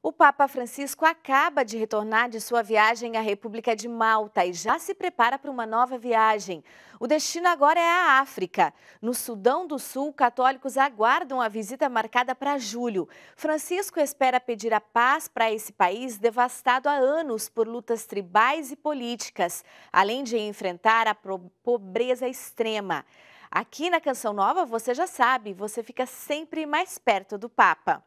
O Papa Francisco acaba de retornar de sua viagem à República de Malta e já se prepara para uma nova viagem. O destino agora é a África. No Sudão do Sul, católicos aguardam a visita marcada para julho. Francisco espera pedir a paz para esse país devastado há anos por lutas tribais e políticas, além de enfrentar a pobreza extrema. Aqui na Canção Nova, você já sabe, você fica sempre mais perto do Papa.